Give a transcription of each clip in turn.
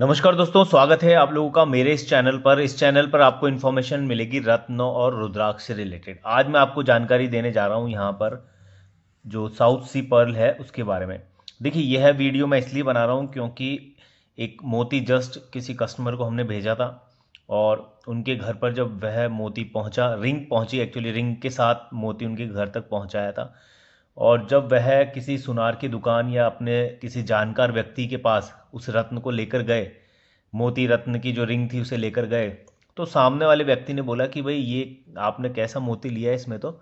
नमस्कार दोस्तों स्वागत है आप लोगों का मेरे इस चैनल पर इस चैनल पर आपको इन्फॉर्मेशन मिलेगी रत्न और रुद्राक्ष से रिलेटेड आज मैं आपको जानकारी देने जा रहा हूँ यहाँ पर जो साउथ सी पर्ल है उसके बारे में देखिए यह वीडियो मैं इसलिए बना रहा हूँ क्योंकि एक मोती जस्ट किसी कस्टमर को हमने भेजा था और उनके घर पर जब वह मोती पहुँचा रिंग पहुँची एक्चुअली रिंग के साथ मोती उनके घर तक पहुँचाया था और जब वह किसी सुनार की दुकान या अपने किसी जानकार व्यक्ति के पास उस रत्न को लेकर गए मोती रत्न की जो रिंग थी उसे लेकर गए तो सामने वाले व्यक्ति ने बोला कि भाई ये आपने कैसा मोती लिया है इसमें तो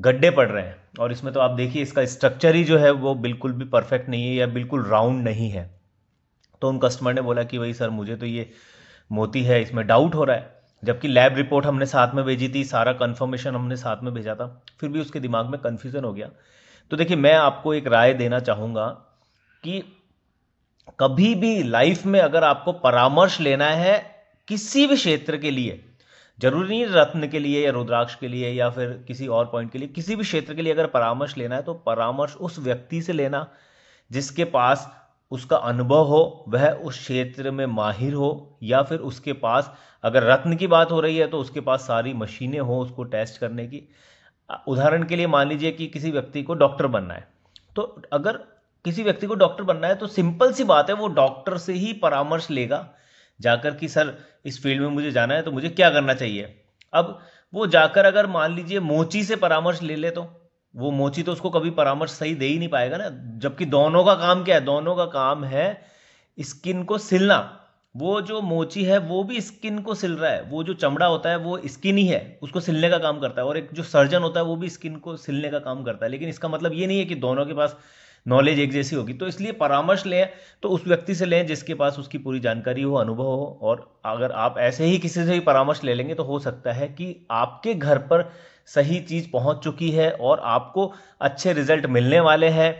गड्ढे पड़ रहे हैं और इसमें तो आप देखिए इसका स्ट्रक्चर ही जो है वो बिल्कुल भी परफेक्ट नहीं है या बिल्कुल राउंड नहीं है तो उन कस्टमर ने बोला कि भाई सर मुझे तो ये मोती है इसमें डाउट हो रहा है जबकि लैब रिपोर्ट हमने साथ में भेजी थी सारा कन्फर्मेशन हमने साथ में भेजा था फिर भी उसके दिमाग में कन्फ्यूज़न हो गया तो देखिए मैं आपको एक राय देना चाहूँगा कि कभी भी लाइफ में अगर आपको परामर्श लेना है किसी भी क्षेत्र के लिए जरूरी नहीं रत्न के लिए या रुद्राक्ष के लिए या फिर किसी और पॉइंट के लिए किसी भी क्षेत्र के लिए अगर परामर्श लेना है तो परामर्श उस व्यक्ति से लेना जिसके पास उसका अनुभव हो वह उस क्षेत्र में माहिर हो या फिर उसके पास अगर रत्न की बात हो रही है तो उसके पास सारी मशीनें हो उसको टेस्ट करने की उदाहरण के लिए मान लीजिए कि किसी व्यक्ति को डॉक्टर बनना है तो अगर किसी व्यक्ति को डॉक्टर बनना है तो सिंपल सी बात है वो डॉक्टर से ही परामर्श लेगा जाकर कि सर इस फील्ड में मुझे जाना है तो मुझे क्या करना चाहिए अब वो जाकर अगर मान लीजिए मोची से परामर्श ले ले तो वो मोची तो उसको कभी परामर्श सही दे ही नहीं पाएगा ना जबकि दोनों का काम क्या है दोनों का काम है स्किन को सिलना वो जो मोची है वो भी स्किन को सिल रहा है वो जो चमड़ा होता है वो स्किन ही है उसको सिलने का काम करता है और एक जो सर्जन होता है वो भी स्किन को सिलने का काम करता है लेकिन इसका मतलब ये नहीं है कि दोनों के पास नॉलेज एक जैसी होगी तो इसलिए परामर्श लें तो उस व्यक्ति से लें जिसके पास उसकी पूरी जानकारी हो अनुभव हो और अगर आप ऐसे ही किसी से भी परामर्श ले लेंगे तो हो सकता है कि आपके घर पर सही चीज़ पहुंच चुकी है और आपको अच्छे रिजल्ट मिलने वाले हैं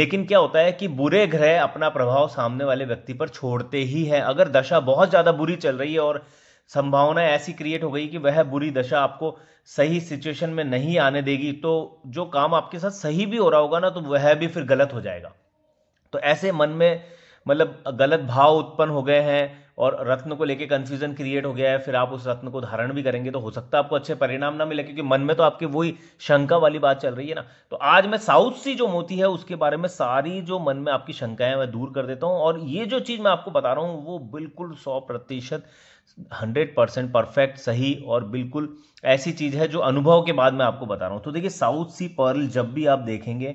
लेकिन क्या होता है कि बुरे ग्रह अपना प्रभाव सामने वाले व्यक्ति पर छोड़ते ही है अगर दशा बहुत ज़्यादा बुरी चल रही है और संभावना ऐसी क्रिएट हो गई कि वह बुरी दशा आपको सही सिचुएशन में नहीं आने देगी तो जो काम आपके साथ सही भी हो रहा होगा ना तो वह भी फिर गलत हो जाएगा तो ऐसे मन में मतलब गलत भाव उत्पन्न हो गए हैं और रत्न को लेके कंफ्यूजन क्रिएट हो गया है फिर आप उस रत्न को धारण भी करेंगे तो हो सकता है आपको अच्छे परिणाम ना मिले क्योंकि मन में तो आपकी वही शंका वाली बात चल रही है ना तो आज मैं साउथ सी जो मोती है उसके बारे में सारी जो मन में आपकी शंकाएं मैं दूर कर देता हूँ और ये जो चीज़ मैं आपको बता रहा हूँ वो बिल्कुल सौ प्रतिशत हंड्रेड परसेंट परफेक्ट सही और बिल्कुल ऐसी चीज़ है जो अनुभव के बाद मैं आपको बता रहा हूँ तो देखिए साउथ सी पर्ल जब भी आप देखेंगे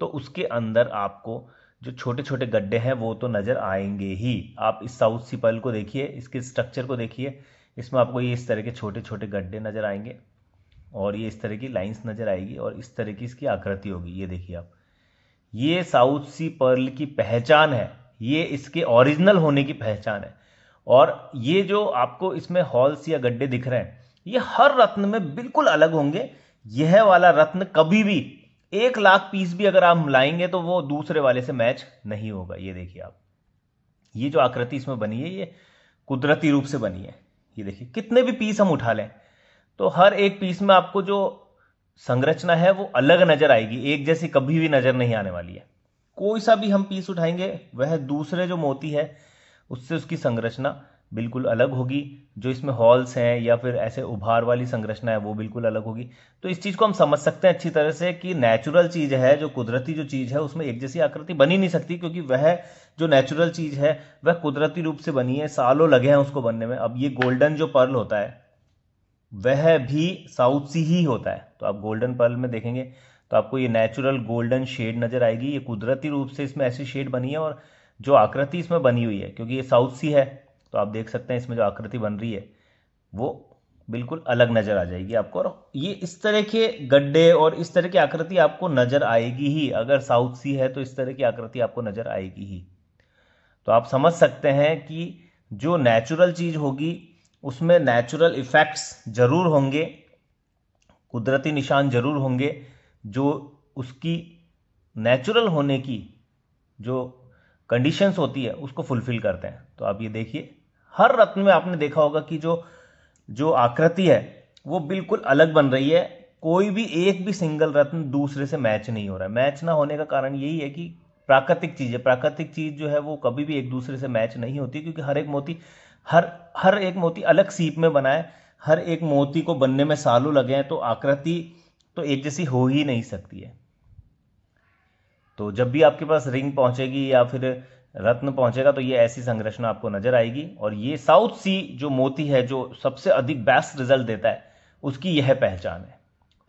तो उसके अंदर आपको जो छोटे छोटे गड्ढे हैं वो तो नज़र आएंगे ही आप इस साउथ सी पर्ल को देखिए इसके स्ट्रक्चर को देखिए इसमें आपको ये इस तरह के छोटे छोटे गड्ढे नज़र आएंगे और ये इस तरह की लाइंस नज़र आएगी और इस तरह की इसकी आकृति होगी ये देखिए आप ये साउथ सी पर्ल की पहचान है ये इसके ओरिजिनल होने की पहचान है और ये जो आपको इसमें हॉल्स या गड्ढे दिख रहे हैं ये हर रत्न में बिल्कुल अलग होंगे यह वाला रत्न कभी भी एक लाख पीस भी अगर आप मिलाएंगे तो वो दूसरे वाले से मैच नहीं होगा ये देखिए आप ये जो आकृति इसमें बनी है ये कुदरती रूप से बनी है ये देखिए कितने भी पीस हम उठा लें तो हर एक पीस में आपको जो संरचना है वो अलग नजर आएगी एक जैसी कभी भी नजर नहीं आने वाली है कोई सा भी हम पीस उठाएंगे वह दूसरे जो मोती है उससे उसकी संरचना बिल्कुल अलग होगी जो इसमें हॉल्स हैं या फिर ऐसे उभार वाली संरचना है वो बिल्कुल अलग होगी तो इस चीज़ को हम समझ सकते हैं अच्छी तरह से कि नेचुरल चीज़ है जो कुदरती जो चीज़ है उसमें एक जैसी आकृति बनी नहीं सकती क्योंकि वह जो नेचुरल चीज़ है वह कुदरती रूप से बनी है सालों लगे हैं उसको बनने में अब ये गोल्डन जो पर्ल होता है वह भी साउथ सी ही होता है तो आप गोल्डन पर्ल में देखेंगे तो आपको ये नेचुरल गोल्डन शेड नज़र आएगी ये कुदरती रूप से इसमें ऐसी शेड बनी है और जो आकृति इसमें बनी हुई है क्योंकि ये साउथ सी है तो आप देख सकते हैं इसमें जो आकृति बन रही है वो बिल्कुल अलग नज़र आ जाएगी आपको और ये इस तरह के गड्ढे और इस तरह की आकृति आपको नज़र आएगी ही अगर साउथ सी है तो इस तरह की आकृति आपको नज़र आएगी ही तो आप समझ सकते हैं कि जो नेचुरल चीज़ होगी उसमें नेचुरल इफ़ेक्ट्स ज़रूर होंगे कुदरती निशान ज़रूर होंगे जो उसकी नेचुरल होने की जो कंडीशंस होती है उसको फुलफ़िल करते हैं तो आप ये देखिए हर रत्न में आपने देखा होगा कि जो जो आकृति है वो बिल्कुल अलग बन रही है कोई भी एक भी सिंगल रत्न दूसरे से मैच नहीं हो रहा है मैच ना होने का कारण यही है कि प्राकृतिक चीज़ है प्राकृतिक चीज़ जो है वो कभी भी एक दूसरे से मैच नहीं होती क्योंकि हर एक मोती हर हर एक मोती अलग सीप में बना है हर एक मोती को बनने में सालों लगे हैं तो आकृति तो एक जैसी हो ही नहीं सकती है तो जब भी आपके पास रिंग पहुंचेगी या फिर रत्न पहुंचेगा तो ये ऐसी संरचना आपको नजर आएगी और ये साउथ सी जो मोती है जो सबसे अधिक बेस्ट रिजल्ट देता है उसकी यह पहचान है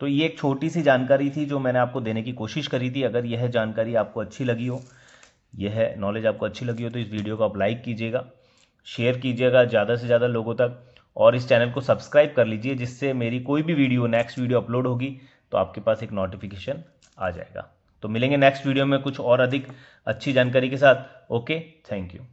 तो ये एक छोटी सी जानकारी थी जो मैंने आपको देने की कोशिश करी थी अगर यह जानकारी आपको अच्छी लगी हो यह नॉलेज आपको अच्छी लगी हो तो इस वीडियो को आप लाइक कीजिएगा शेयर कीजिएगा ज़्यादा से ज़्यादा लोगों तक और इस चैनल को सब्सक्राइब कर लीजिए जिससे मेरी कोई भी वीडियो नेक्स्ट वीडियो अपलोड होगी तो आपके पास एक नोटिफिकेशन आ जाएगा तो मिलेंगे नेक्स्ट वीडियो में कुछ और अधिक अच्छी जानकारी के साथ ओके थैंक यू